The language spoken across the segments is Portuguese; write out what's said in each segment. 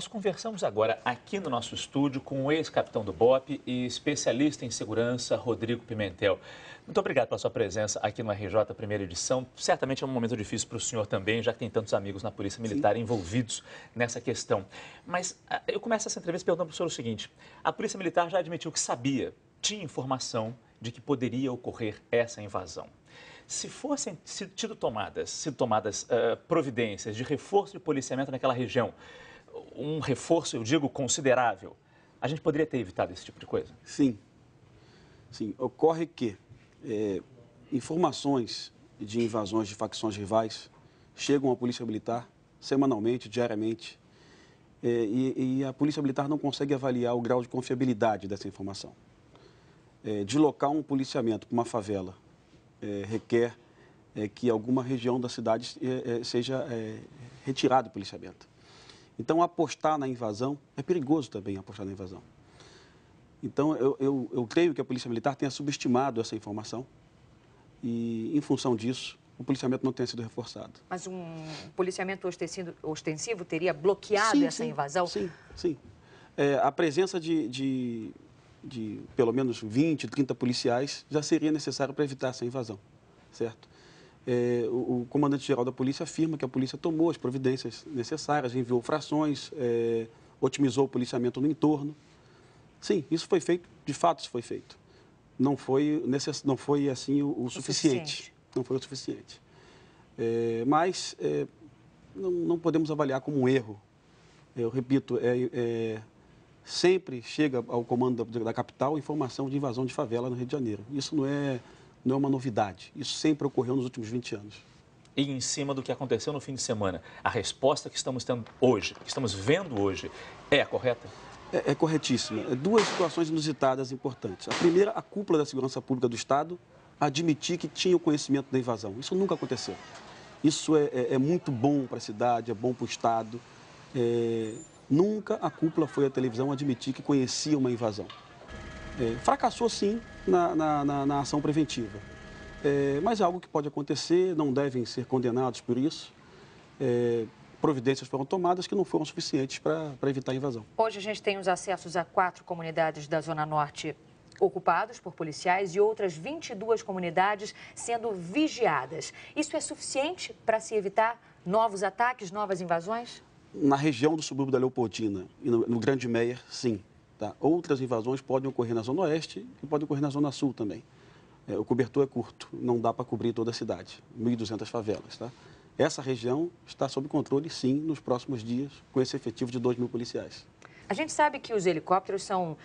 Nós conversamos agora aqui no nosso estúdio com o ex-capitão do BOP e especialista em segurança, Rodrigo Pimentel. Muito obrigado pela sua presença aqui no RJ Primeira Edição. Certamente é um momento difícil para o senhor também, já que tem tantos amigos na Polícia Militar Sim. envolvidos nessa questão. Mas ah, eu começo essa entrevista perguntando para o senhor o seguinte: a Polícia Militar já admitiu que sabia, tinha informação de que poderia ocorrer essa invasão. Se fossem sido tomadas, sido tomadas uh, providências de reforço de policiamento naquela região, um reforço, eu digo, considerável, a gente poderia ter evitado esse tipo de coisa? Sim. Sim. Ocorre que é, informações de invasões de facções rivais chegam à Polícia Militar semanalmente, diariamente, é, e, e, a Polícia Militar não consegue avaliar o grau de confiabilidade dessa informação. É, deslocar um policiamento para uma favela é, requer é, que alguma região da cidade é, seja retirado o policiamento. Então, apostar na invasão é perigoso também, apostar na invasão. Então, eu, eu, eu creio que a Polícia Militar tenha subestimado essa informação e, em função disso, o policiamento não tenha sido reforçado. Mas um policiamento ostensivo, teria bloqueado sim, essa sim, invasão? Sim, sim. É, a presença de, de, de pelo menos 20, 30 policiais já seria necessário para evitar essa invasão, certo? é, o, o comandante-geral da polícia afirma que a polícia tomou as providências necessárias, enviou frações, é, otimizou o policiamento no entorno. Sim, isso foi feito, de fato isso foi feito. Não foi, necess... não foi assim o, o, o suficiente. Não foi o suficiente. É, mas é, não, não, podemos avaliar como um erro. Eu repito, é, é, sempre chega ao comando da, da capital informação de invasão de favela no Rio de Janeiro. Isso não é não é uma novidade. Isso sempre ocorreu nos últimos 20 anos. E em cima do que aconteceu no fim de semana, a resposta que estamos tendo hoje, que estamos vendo hoje, é a correta? É, é corretíssima. É duas situações inusitadas importantes. A primeira, a cúpula da segurança pública do Estado admitir que tinha o conhecimento da invasão. Isso nunca aconteceu. Isso é, é, é muito bom para a cidade, é bom para o Estado. É, nunca a cúpula foi à televisão admitir que conhecia uma invasão. É, fracassou sim, na, na, na, na ação preventiva. É, mas é algo que pode acontecer, não devem ser condenados por isso. É, providências foram tomadas que não foram suficientes para evitar a invasão. Hoje a gente tem os acessos a quatro comunidades da Zona Norte ocupados por policiais e outras 22 comunidades sendo vigiadas. Isso é suficiente para se evitar novos ataques, novas invasões? Na região do subúrbio da Leopoldina e no, no Grande Meier, sim. Tá? Outras invasões podem ocorrer na Zona Oeste e podem ocorrer na Zona Sul também. É, o cobertor é curto, não dá para cobrir toda a cidade, 1.200 favelas. Tá? Essa região está sob controle, sim, nos próximos dias, com esse efetivo de 2 mil policiais. A gente sabe que os helicópteros são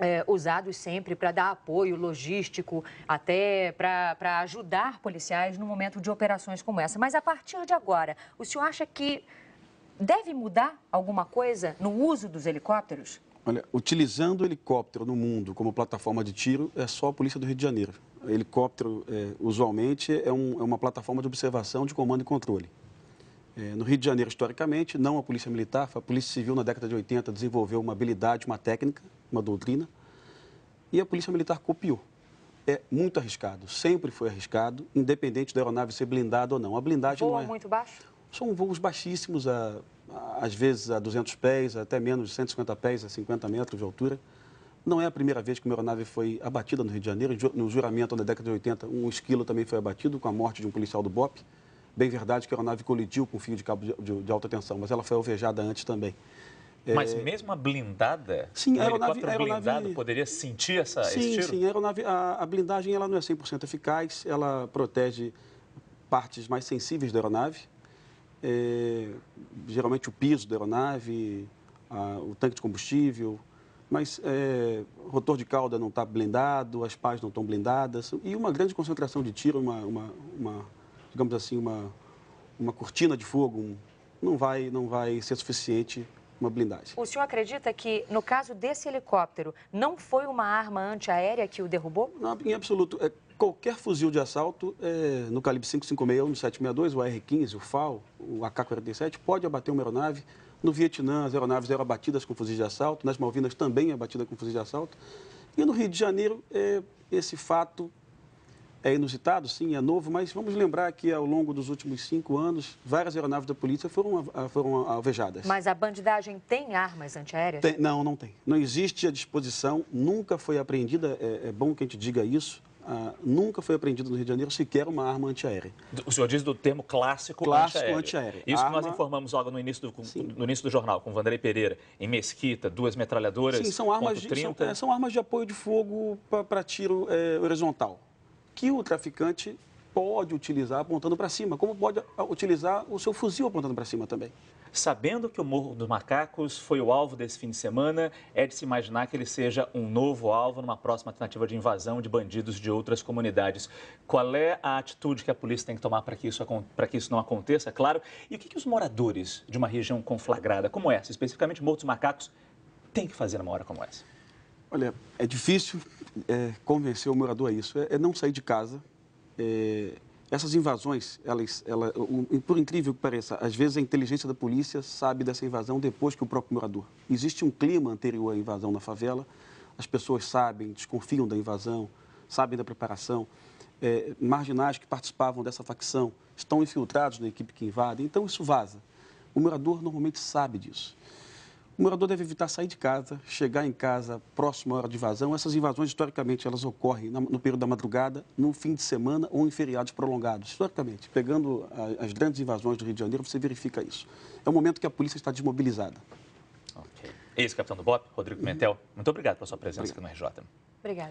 é, usados sempre para dar apoio logístico, até para ajudar policiais no momento de operações como essa. Mas a partir de agora, o senhor acha que deve mudar alguma coisa no uso dos helicópteros? Olha, utilizando o helicóptero no mundo como plataforma de tiro é só a Polícia do Rio de Janeiro. O helicóptero, é, usualmente, é, um, é, uma plataforma de observação, de comando e controle. É, no Rio de Janeiro, historicamente, não a Polícia Militar, a Polícia Civil, na década de 80, desenvolveu uma habilidade, uma técnica, uma doutrina, e a Polícia Militar copiou. É muito arriscado, sempre foi arriscado, independente da aeronave ser blindada ou não. A blindagem Boa, não é. muito baixo? São voos baixíssimos, a, a, às vezes a 200 pés, até menos de 150 pés, a 50 metros de altura. Não é a primeira vez que uma aeronave foi abatida no Rio de Janeiro. No juramento na década de 80, um esquilo também foi abatido com a morte de um policial do BOP. Bem verdade que a aeronave colidiu com o fio de cabo de, de, de alta tensão, mas ela foi alvejada antes também. É, mas é... mesmo a blindada, sim, a aeronave, a aeronave... blindado poderia sentir essa, sim, esse tiro? Sim, a, aeronave, a, a blindagem ela não é 100% eficaz, ela protege partes mais sensíveis da aeronave, é, geralmente o piso da aeronave, a, o tanque de combustível, mas é, o rotor de cauda não está blindado, as pás não estão blindadas, e uma grande concentração de tiro, uma, uma, uma digamos assim, uma, uma cortina de fogo, um, não, vai, não vai ser suficiente uma blindagem. O senhor acredita que, no caso desse helicóptero, não foi uma arma antiaérea que o derrubou? Não, em absoluto. É, qualquer fuzil de assalto é, no calibre 556, no 762, o AR-15, o FAL, o AK-47, pode abater uma aeronave. No Vietnã, as aeronaves eram abatidas com fuzis de assalto, nas Malvinas também é abatida com fuzis de assalto. E no Rio de Janeiro, é, esse fato é inusitado, sim, é novo, mas vamos lembrar que ao longo dos últimos cinco anos, várias aeronaves da polícia foram, foram alvejadas. Mas a bandidagem tem armas antiaéreas? Tem, não, não tem. Não existe a disposição, nunca foi apreendida, é, é bom que a gente diga isso, ah, nunca foi apreendido no Rio de Janeiro sequer uma arma antiaérea. O senhor diz do termo clássico, clássico antiaérea. antiaérea. Isso arma... que nós informamos logo no início, do, no início do jornal, com Vanderlei Pereira, em Mesquita, duas metralhadoras. Sim, são armas, de, 30. São, é, são, armas de apoio de fogo para tiro é, horizontal, que o traficante pode utilizar apontando para cima, como pode utilizar o seu fuzil apontando para cima também. Sabendo que o Morro dos Macacos foi o alvo desse fim de semana, é de se imaginar que ele seja um novo alvo numa próxima tentativa de invasão de bandidos de outras comunidades. Qual é a atitude que a polícia tem que tomar para que isso, que isso não aconteça, claro? E o que, que os moradores de uma região conflagrada como essa, especificamente Morro dos Macacos, tem que fazer numa hora como essa? Olha, é difícil é, convencer o morador a isso. É, é não sair de casa, é, essas invasões, elas, ela, por incrível que pareça, às vezes a inteligência da polícia sabe dessa invasão depois que o próprio morador. Existe um clima anterior à invasão na favela, as pessoas sabem, desconfiam da invasão, sabem da preparação. É, marginais que participavam dessa facção estão infiltrados na equipe que invade, então isso vaza. O morador normalmente sabe disso. O morador deve evitar sair de casa, chegar em casa próximo à hora de invasão. Essas invasões, historicamente, elas ocorrem no período da madrugada, no fim de semana ou em feriados prolongados. Historicamente, pegando as grandes invasões do Rio de Janeiro, você verifica isso. É o momento que a polícia está desmobilizada. Ok. isso, capitão do BOP, Rodrigo Mentel, muito obrigado pela sua presença obrigado. aqui no RJ. Obrigada.